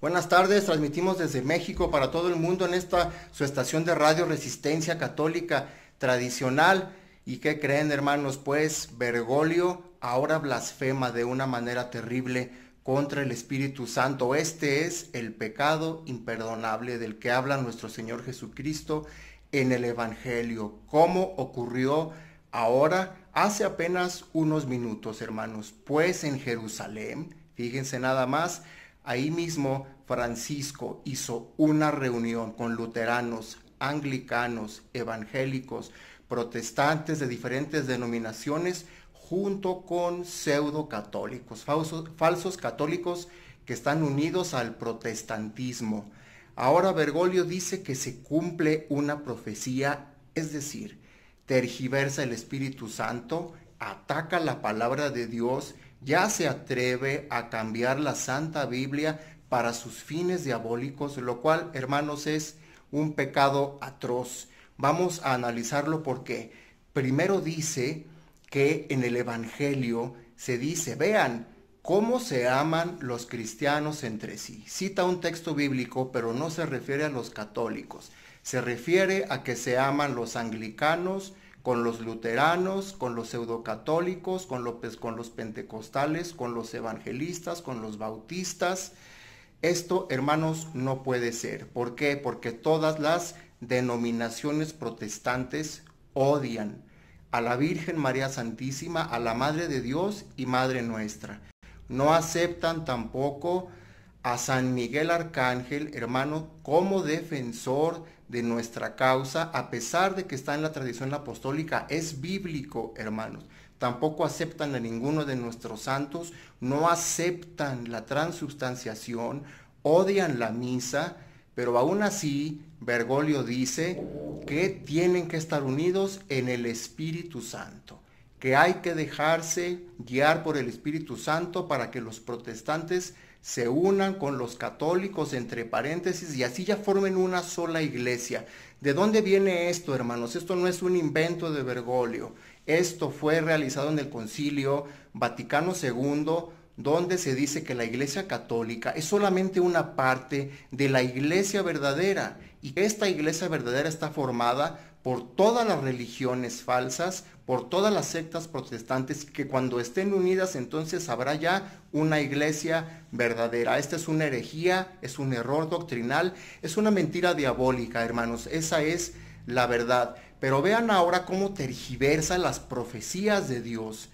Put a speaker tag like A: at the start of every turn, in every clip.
A: Buenas tardes, transmitimos desde México para todo el mundo en esta su estación de radio Resistencia Católica Tradicional. ¿Y qué creen hermanos? Pues Bergoglio ahora blasfema de una manera terrible contra el Espíritu Santo. Este es el pecado imperdonable del que habla nuestro Señor Jesucristo en el Evangelio. ¿Cómo ocurrió ahora? Hace apenas unos minutos, hermanos, pues en Jerusalén, fíjense nada más, Ahí mismo Francisco hizo una reunión con luteranos, anglicanos, evangélicos, protestantes de diferentes denominaciones, junto con pseudo católicos, falsos, católicos que están unidos al protestantismo. Ahora Bergoglio dice que se cumple una profecía, es decir, tergiversa el Espíritu Santo, ataca la palabra de Dios ya se atreve a cambiar la Santa Biblia para sus fines diabólicos, lo cual, hermanos, es un pecado atroz. Vamos a analizarlo porque primero dice que en el Evangelio se dice, vean, cómo se aman los cristianos entre sí. Cita un texto bíblico, pero no se refiere a los católicos. Se refiere a que se aman los anglicanos, con los luteranos, con los pseudocatólicos, con, lópez, con los pentecostales, con los evangelistas, con los bautistas. Esto, hermanos, no puede ser. ¿Por qué? Porque todas las denominaciones protestantes odian a la Virgen María Santísima, a la Madre de Dios y Madre nuestra. No aceptan tampoco a San Miguel Arcángel, hermano, como defensor de nuestra causa, a pesar de que está en la tradición apostólica, es bíblico, hermanos. Tampoco aceptan a ninguno de nuestros santos, no aceptan la transubstanciación, odian la misa, pero aún así, Bergoglio dice que tienen que estar unidos en el Espíritu Santo que hay que dejarse guiar por el Espíritu Santo para que los protestantes se unan con los católicos, entre paréntesis, y así ya formen una sola iglesia. ¿De dónde viene esto, hermanos? Esto no es un invento de Bergoglio. Esto fue realizado en el concilio Vaticano II, donde se dice que la iglesia católica es solamente una parte de la iglesia verdadera y esta iglesia verdadera está formada por todas las religiones falsas, por todas las sectas protestantes, que cuando estén unidas entonces habrá ya una iglesia verdadera. Esta es una herejía, es un error doctrinal, es una mentira diabólica, hermanos. Esa es la verdad. Pero vean ahora cómo tergiversan las profecías de Dios.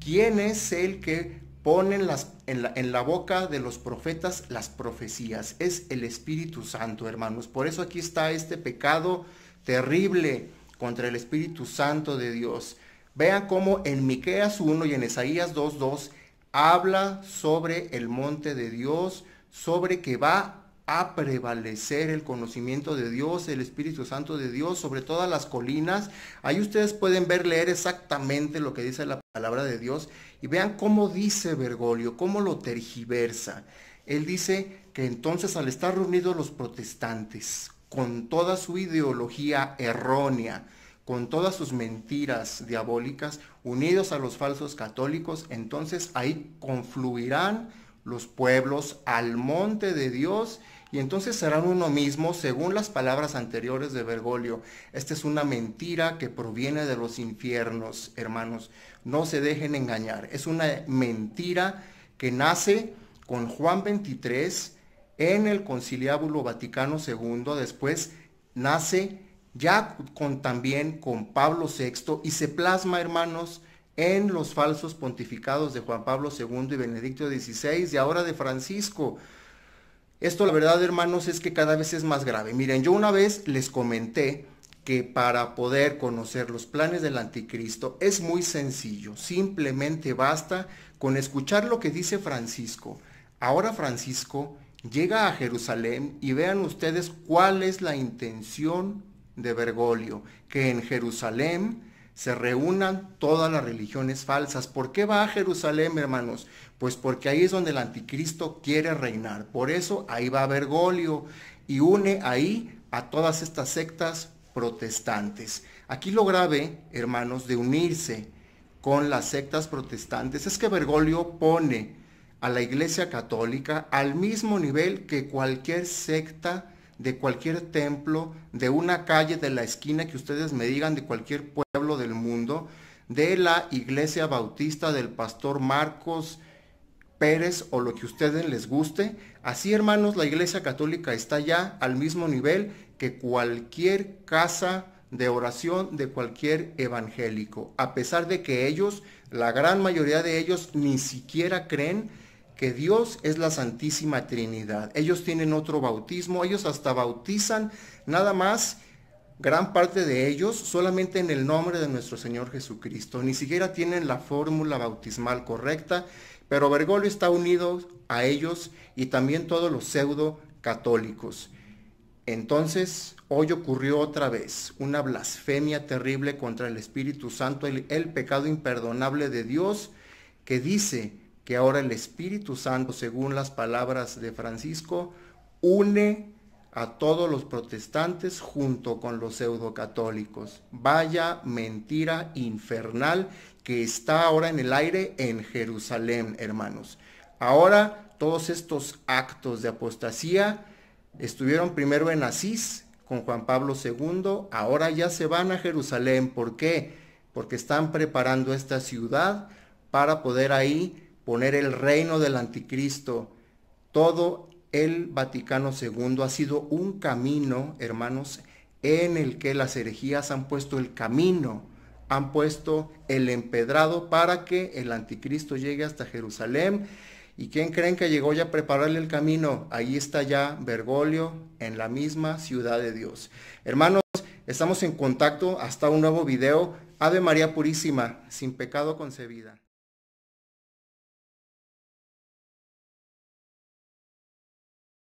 A: ¿Quién es el que pone las, en la boca de los profetas las profecías? Es el Espíritu Santo, hermanos. Por eso aquí está este pecado terrible contra el Espíritu Santo de Dios. Vean cómo en Miqueas 1 y en Isaías 2:2 habla sobre el monte de Dios, sobre que va a prevalecer el conocimiento de Dios, el Espíritu Santo de Dios sobre todas las colinas. Ahí ustedes pueden ver leer exactamente lo que dice la palabra de Dios y vean cómo dice Bergoglio, cómo lo tergiversa. Él dice que entonces al estar reunidos los protestantes con toda su ideología errónea, con todas sus mentiras diabólicas, unidos a los falsos católicos, entonces ahí confluirán los pueblos al monte de Dios y entonces serán uno mismo según las palabras anteriores de Bergoglio. Esta es una mentira que proviene de los infiernos, hermanos. No se dejen engañar. Es una mentira que nace con Juan 23 en el conciliábulo Vaticano II, después nace ya con, también con Pablo VI y se plasma, hermanos, en los falsos pontificados de Juan Pablo II y Benedicto XVI y ahora de Francisco. Esto la verdad, hermanos, es que cada vez es más grave. Miren, yo una vez les comenté que para poder conocer los planes del anticristo es muy sencillo. Simplemente basta con escuchar lo que dice Francisco. Ahora Francisco llega a Jerusalén y vean ustedes cuál es la intención de Bergoglio, que en Jerusalén se reúnan todas las religiones falsas. ¿Por qué va a Jerusalén, hermanos? Pues porque ahí es donde el anticristo quiere reinar. Por eso ahí va Bergoglio y une ahí a todas estas sectas protestantes. Aquí lo grave, hermanos, de unirse con las sectas protestantes es que Bergoglio pone a la Iglesia Católica al mismo nivel que cualquier secta de cualquier templo, de una calle, de la esquina que ustedes me digan, de cualquier pueblo del mundo, de la Iglesia Bautista del pastor Marcos Pérez o lo que ustedes les guste. Así hermanos, la Iglesia Católica está ya al mismo nivel que cualquier casa de oración de cualquier evangélico, a pesar de que ellos, la gran mayoría de ellos, ni siquiera creen que Dios es la Santísima Trinidad. Ellos tienen otro bautismo, ellos hasta bautizan nada más, gran parte de ellos, solamente en el nombre de nuestro Señor Jesucristo. Ni siquiera tienen la fórmula bautismal correcta, pero Bergoglio está unido a ellos y también todos los pseudo católicos. Entonces, hoy ocurrió otra vez una blasfemia terrible contra el Espíritu Santo, el, el pecado imperdonable de Dios, que dice, que ahora el Espíritu Santo, según las palabras de Francisco, une a todos los protestantes junto con los pseudocatólicos. Vaya mentira infernal que está ahora en el aire en Jerusalén, hermanos. Ahora todos estos actos de apostasía estuvieron primero en Asís con Juan Pablo II, ahora ya se van a Jerusalén. ¿Por qué? Porque están preparando esta ciudad para poder ahí poner el reino del anticristo, todo el Vaticano II ha sido un camino, hermanos, en el que las herejías han puesto el camino, han puesto el empedrado para que el anticristo llegue hasta Jerusalén. ¿Y quién creen que llegó ya a prepararle el camino? Ahí está ya Bergoglio en la misma ciudad de Dios. Hermanos, estamos en contacto hasta un nuevo video. Ave María Purísima, sin pecado concebida.